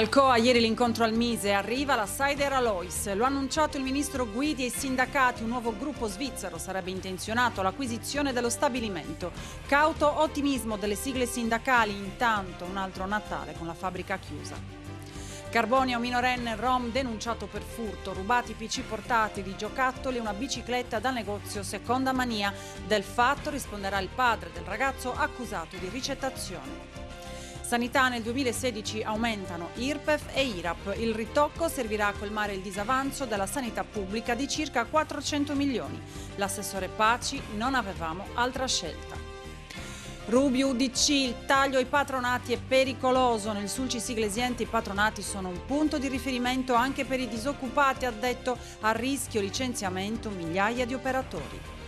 Alcoa, ieri l'incontro al Mise, arriva la Sider Alois. Lo ha annunciato il ministro Guidi e i sindacati. Un nuovo gruppo svizzero sarebbe intenzionato all'acquisizione dello stabilimento. Cauto ottimismo delle sigle sindacali, intanto un altro Natale con la fabbrica chiusa. un minorenne, rom denunciato per furto, rubati pc portatili, giocattoli e una bicicletta dal negozio Seconda Mania. Del fatto risponderà il padre del ragazzo accusato di ricettazione. Sanità nel 2016 aumentano IRPEF e IRAP. Il ritocco servirà a colmare il disavanzo della sanità pubblica di circa 400 milioni. L'assessore Paci non avevamo altra scelta. Rubio UDC, il taglio ai patronati è pericoloso. Nel Sulcis Iglesiente i patronati sono un punto di riferimento anche per i disoccupati, ha detto a rischio licenziamento migliaia di operatori.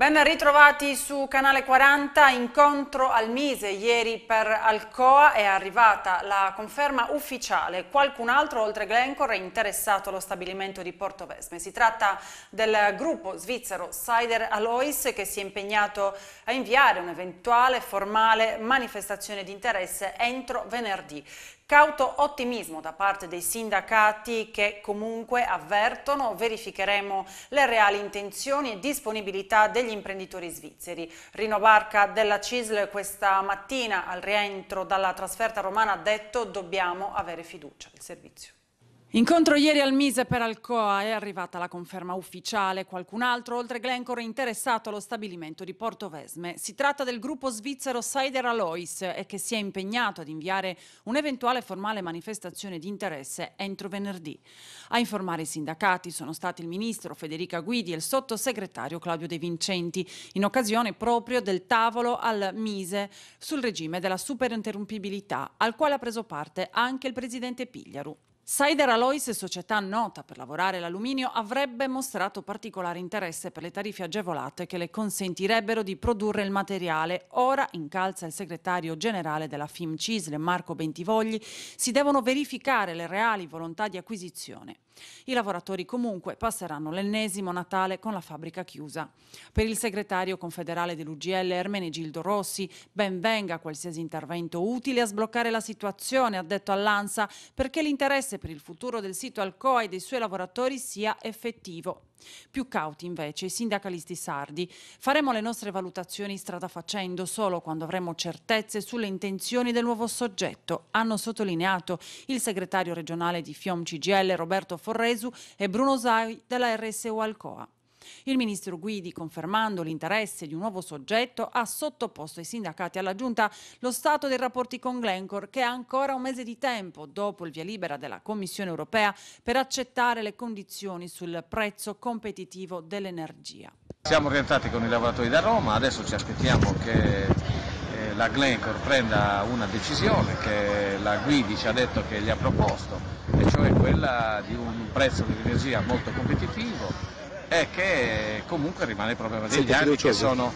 Ben ritrovati su Canale 40, incontro al Mise. Ieri per Alcoa è arrivata la conferma ufficiale. Qualcun altro oltre Glencore è interessato allo stabilimento di Porto Vesme. Si tratta del gruppo svizzero Cider Alois che si è impegnato a inviare un'eventuale formale manifestazione di interesse entro venerdì. Cauto ottimismo da parte dei sindacati che comunque avvertono verificheremo le reali intenzioni e disponibilità degli imprenditori svizzeri. Rino Barca della CISL questa mattina al rientro dalla trasferta romana ha detto dobbiamo avere fiducia. nel servizio. Incontro ieri al Mise per Alcoa, è arrivata la conferma ufficiale. Qualcun altro, oltre Glencore, è interessato allo stabilimento di Porto Vesme. Si tratta del gruppo svizzero Sider Alois e eh, che si è impegnato ad inviare un'eventuale formale manifestazione di interesse entro venerdì. A informare i sindacati sono stati il ministro Federica Guidi e il sottosegretario Claudio De Vincenti, in occasione proprio del tavolo al Mise sul regime della superinterrompibilità, al quale ha preso parte anche il presidente Pigliaru. Sider Alois, società nota per lavorare l'alluminio, avrebbe mostrato particolare interesse per le tariffe agevolate che le consentirebbero di produrre il materiale. Ora, incalza il segretario generale della FIM Cisle, Marco Bentivogli, si devono verificare le reali volontà di acquisizione. I lavoratori comunque passeranno l'ennesimo Natale con la fabbrica chiusa. Per il segretario confederale dell'UGL Ermenegildo Rossi, ben venga qualsiasi intervento utile a sbloccare la situazione, ha detto all'ANSA, perché l'interesse per il futuro del sito Alcoa e dei suoi lavoratori sia effettivo. Più cauti invece i sindacalisti sardi. Faremo le nostre valutazioni strada facendo solo quando avremo certezze sulle intenzioni del nuovo soggetto, hanno sottolineato il segretario regionale di Fiom CGL Roberto Forresu e Bruno Zai della RSU Alcoa. Il ministro Guidi, confermando l'interesse di un nuovo soggetto, ha sottoposto ai sindacati alla Giunta lo stato dei rapporti con Glencore, che ha ancora un mese di tempo, dopo il via libera della Commissione europea, per accettare le condizioni sul prezzo competitivo dell'energia. Siamo orientati con i lavoratori da Roma, adesso ci aspettiamo che eh, la Glencore prenda una decisione che la Guidi ci ha detto che gli ha proposto, e cioè quella di un prezzo dell'energia molto competitivo è che comunque rimane il problema degli Senta, anni che sono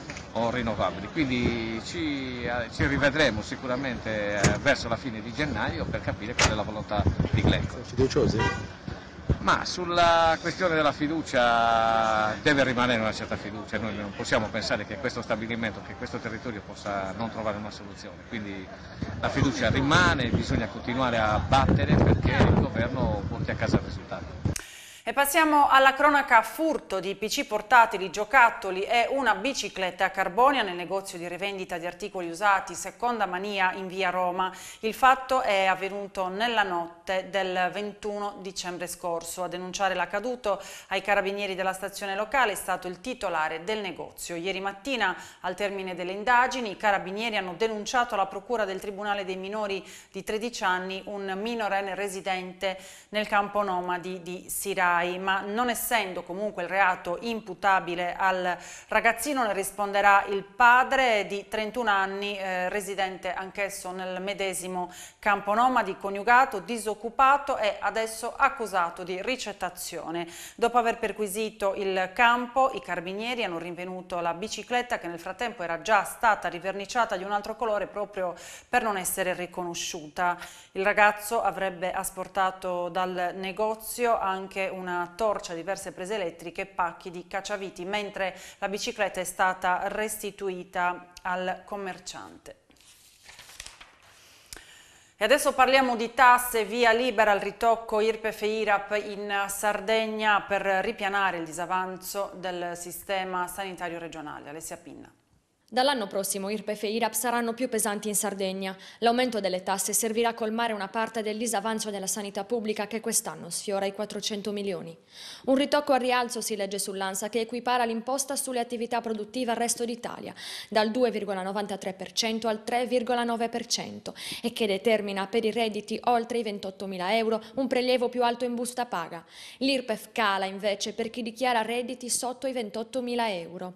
rinnovabili. Quindi ci, eh, ci rivedremo sicuramente eh, verso la fine di gennaio per capire qual è la volontà di Glencore. Fiduciosi? Ma sulla questione della fiducia deve rimanere una certa fiducia, noi non possiamo pensare che questo stabilimento, che questo territorio possa non trovare una soluzione, quindi la fiducia rimane, bisogna continuare a battere perché il governo porti a casa il risultato. E passiamo alla cronaca furto di PC portatili, giocattoli e una bicicletta a Carbonia nel negozio di rivendita di articoli usati Seconda Mania in via Roma. Il fatto è avvenuto nella notte del 21 dicembre scorso. A denunciare l'accaduto ai carabinieri della stazione locale è stato il titolare del negozio. Ieri mattina al termine delle indagini i carabinieri hanno denunciato alla procura del Tribunale dei Minori di 13 anni un minorenne residente nel campo nomadi di Siracuse. Rai, ma non essendo comunque il reato imputabile al ragazzino ne risponderà il padre di 31 anni, eh, residente anch'esso nel medesimo campo nomadi, coniugato, disoccupato e adesso accusato di ricettazione. Dopo aver perquisito il campo, i carabinieri hanno rinvenuto la bicicletta che nel frattempo era già stata riverniciata di un altro colore proprio per non essere riconosciuta. Il ragazzo avrebbe asportato dal negozio anche un una torcia, diverse prese elettriche, e pacchi di cacciaviti, mentre la bicicletta è stata restituita al commerciante. E adesso parliamo di tasse, via libera al ritocco IRPEF e IRAP in Sardegna per ripianare il disavanzo del sistema sanitario regionale. Alessia Pinna. Dall'anno prossimo IRPEF e IRAP saranno più pesanti in Sardegna. L'aumento delle tasse servirà a colmare una parte del disavanzo della sanità pubblica che quest'anno sfiora i 400 milioni. Un ritocco al rialzo si legge sull'ANSA che equipara l'imposta sulle attività produttive al resto d'Italia, dal 2,93% al 3,9% e che determina per i redditi oltre i 28 mila euro un prelievo più alto in busta paga. L'IRPEF cala invece per chi dichiara redditi sotto i 28 mila euro.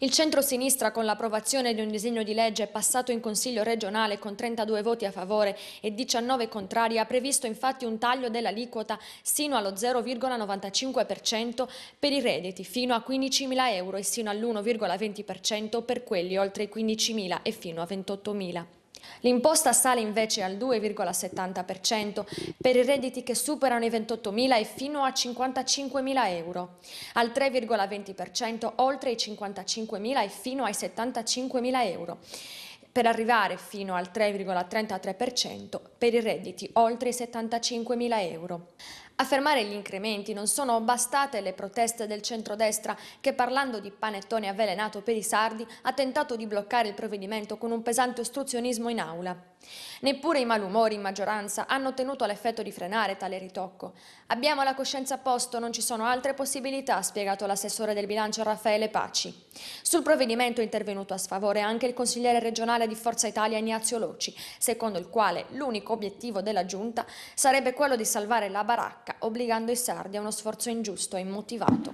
Il centro-sinistra con l'approvazione di un disegno di legge passato in Consiglio regionale con 32 voti a favore e 19 contrari ha previsto infatti un taglio dell'aliquota sino allo 0,95% per i redditi fino a 15.000 euro e sino all'1,20% per quelli oltre i 15.000 e fino a 28.000. L'imposta sale invece al 2,70% per i redditi che superano i 28.000 e fino a 55.000 euro, al 3,20% oltre i 55.000 e fino ai 75.000 euro per arrivare fino al 3,33% per i redditi oltre i 75.000 euro. A fermare gli incrementi non sono bastate le proteste del centrodestra che parlando di panettone avvelenato per i sardi ha tentato di bloccare il provvedimento con un pesante ostruzionismo in aula. Neppure i malumori in maggioranza hanno tenuto l'effetto di frenare tale ritocco. Abbiamo la coscienza a posto, non ci sono altre possibilità, ha spiegato l'assessore del bilancio Raffaele Paci. Sul provvedimento è intervenuto a sfavore anche il consigliere regionale di Forza Italia Ignazio Loci, secondo il quale l'unico obiettivo della Giunta sarebbe quello di salvare la baracca baracca, obbligando i sardi a uno sforzo ingiusto e immotivato.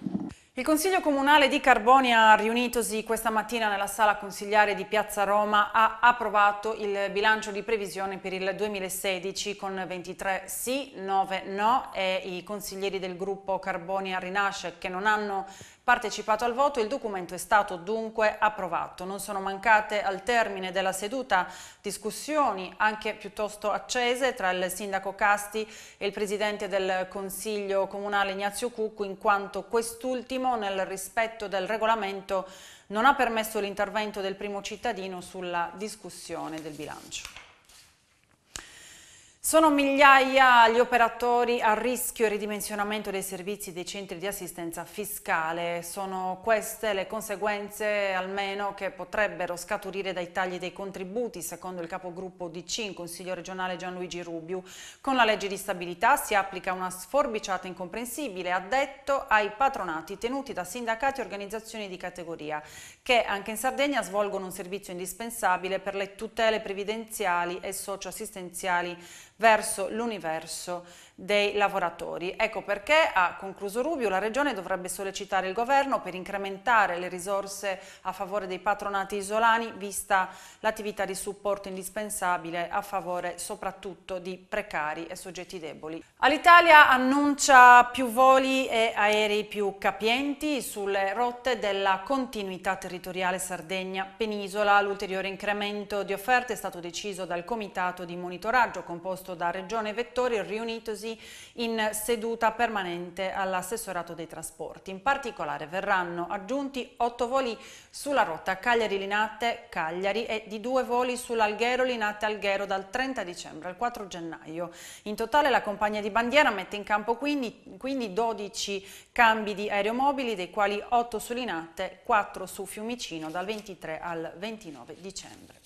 Il Consiglio Comunale di Carbonia, riunitosi questa mattina nella sala consigliare di Piazza Roma, ha approvato il bilancio di previsione per il 2016 con 23 sì, 9 no e i consiglieri del gruppo Carbonia Rinasce che non hanno partecipato al voto, il documento è stato dunque approvato. Non sono mancate al termine della seduta discussioni anche piuttosto accese tra il sindaco Casti e il presidente del Consiglio Comunale Ignazio Cuccu in quanto quest'ultimo nel rispetto del regolamento non ha permesso l'intervento del primo cittadino sulla discussione del bilancio. Sono migliaia gli operatori a rischio ridimensionamento dei servizi dei centri di assistenza fiscale. Sono queste le conseguenze almeno che potrebbero scaturire dai tagli dei contributi, secondo il capogruppo DC in Consiglio regionale Gianluigi Rubiu. Con la legge di stabilità si applica una sforbiciata incomprensibile, ha detto ai patronati tenuti da sindacati e organizzazioni di categoria, che anche in Sardegna svolgono un servizio indispensabile per le tutele previdenziali e socioassistenziali verso l'universo dei lavoratori. Ecco perché, ha concluso Rubio, la Regione dovrebbe sollecitare il Governo per incrementare le risorse a favore dei patronati isolani, vista l'attività di supporto indispensabile a favore soprattutto di precari e soggetti deboli. All'Italia annuncia più voli e aerei più capienti sulle rotte della continuità territoriale Sardegna-Penisola. L'ulteriore incremento di offerte è stato deciso dal Comitato di Monitoraggio composto appunto da Regione Vettori riunitosi in seduta permanente all'assessorato dei trasporti. In particolare verranno aggiunti otto voli sulla rotta Cagliari-Linatte-Cagliari e di due voli sull'Alghero-Linatte-Alghero dal 30 dicembre al 4 gennaio. In totale la compagnia di bandiera mette in campo quindi, quindi 12 cambi di aeromobili dei quali 8 su Linatte, 4 su Fiumicino dal 23 al 29 dicembre.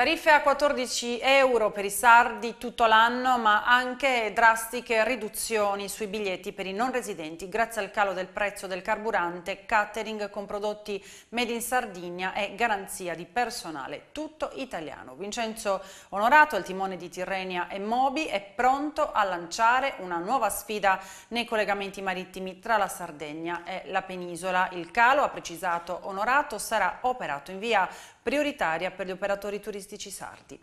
Tariffe a 14 euro per i sardi tutto l'anno, ma anche drastiche riduzioni sui biglietti per i non residenti grazie al calo del prezzo del carburante, catering con prodotti made in Sardigna e garanzia di personale tutto italiano. Vincenzo Onorato, al timone di Tirrenia e Mobi, è pronto a lanciare una nuova sfida nei collegamenti marittimi tra la Sardegna e la penisola. Il calo, ha precisato Onorato, sarà operato in via prioritaria per gli operatori turistici sardi.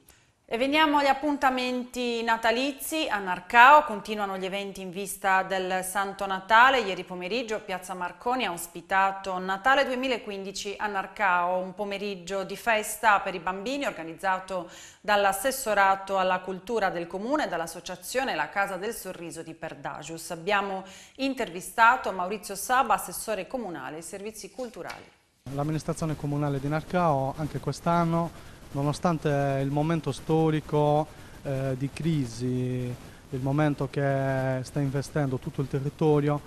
E veniamo agli appuntamenti natalizi. A Narcao continuano gli eventi in vista del Santo Natale. Ieri pomeriggio Piazza Marconi ha ospitato Natale 2015 a Narcao, un pomeriggio di festa per i bambini organizzato dall'assessorato alla cultura del comune, e dall'associazione La Casa del Sorriso di Perdagius. Abbiamo intervistato Maurizio Saba, assessore comunale ai servizi culturali. L'amministrazione comunale di Narcao anche quest'anno, nonostante il momento storico eh, di crisi, il momento che sta investendo tutto il territorio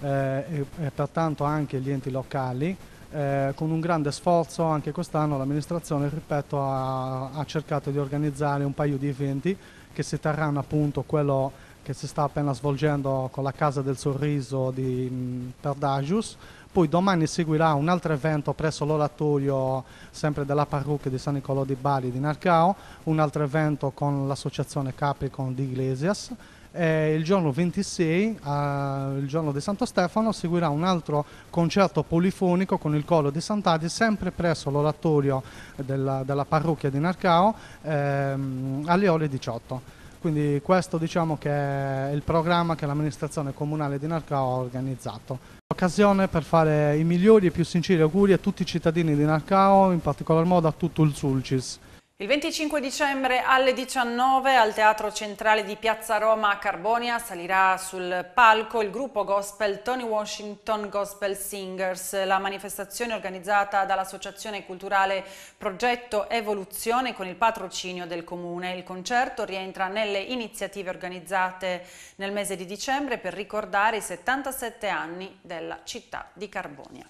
eh, e, e, pertanto anche gli enti locali, eh, con un grande sforzo anche quest'anno l'amministrazione, ripeto, ha, ha cercato di organizzare un paio di eventi che si terranno appunto quello che si sta appena svolgendo con la Casa del Sorriso di Perdagius, poi domani seguirà un altro evento presso l'oratorio sempre della parrucca di San Nicolò di Bari di Narcao, un altro evento con l'associazione Capricorn di Iglesias. E il giorno 26, eh, il giorno di Santo Stefano, seguirà un altro concerto polifonico con il coro di Sant'Adi, sempre presso l'oratorio della, della parrocchia di Narcao, ehm, alle ore 18. Quindi questo diciamo che è il programma che l'amministrazione comunale di Narca ha organizzato. Occasione per fare i migliori e più sinceri auguri a tutti i cittadini di Narcao, in particolar modo a tutto il Sulcis. Il 25 dicembre alle 19 al Teatro Centrale di Piazza Roma a Carbonia salirà sul palco il gruppo gospel Tony Washington Gospel Singers. La manifestazione organizzata dall'associazione culturale Progetto Evoluzione con il patrocinio del comune. Il concerto rientra nelle iniziative organizzate nel mese di dicembre per ricordare i 77 anni della città di Carbonia.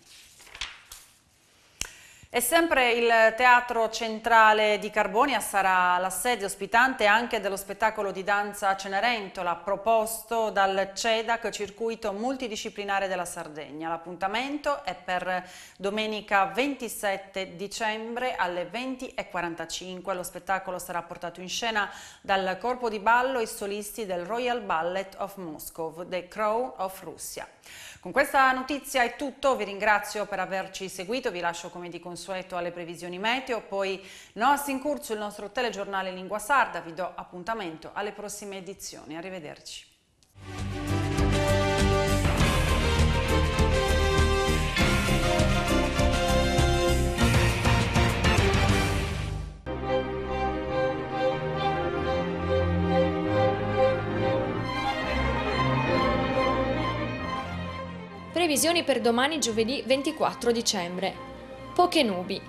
E sempre il Teatro Centrale di Carbonia sarà la sede ospitante anche dello spettacolo di danza Cenerentola proposto dal CEDAC, Circuito Multidisciplinare della Sardegna. L'appuntamento è per domenica 27 dicembre alle 20.45. Lo spettacolo sarà portato in scena dal corpo di ballo e solisti del Royal Ballet of Moscow, The Crow of Russia. Con questa notizia è tutto, vi ringrazio per averci seguito, vi lascio come di consueto alle previsioni meteo, poi Noas in Curso, il nostro telegiornale Lingua Sarda, vi do appuntamento alle prossime edizioni, arrivederci. Previsioni per domani giovedì 24 dicembre. Poche nubi.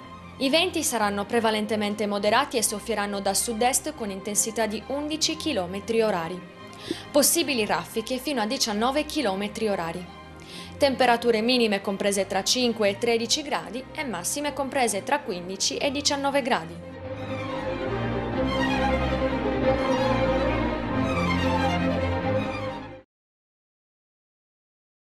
I venti saranno prevalentemente moderati e soffieranno da sud-est con intensità di 11 km orari. Possibili raffiche fino a 19 km orari. Temperature minime comprese tra 5 e 13 gradi e massime comprese tra 15 e 19 gradi.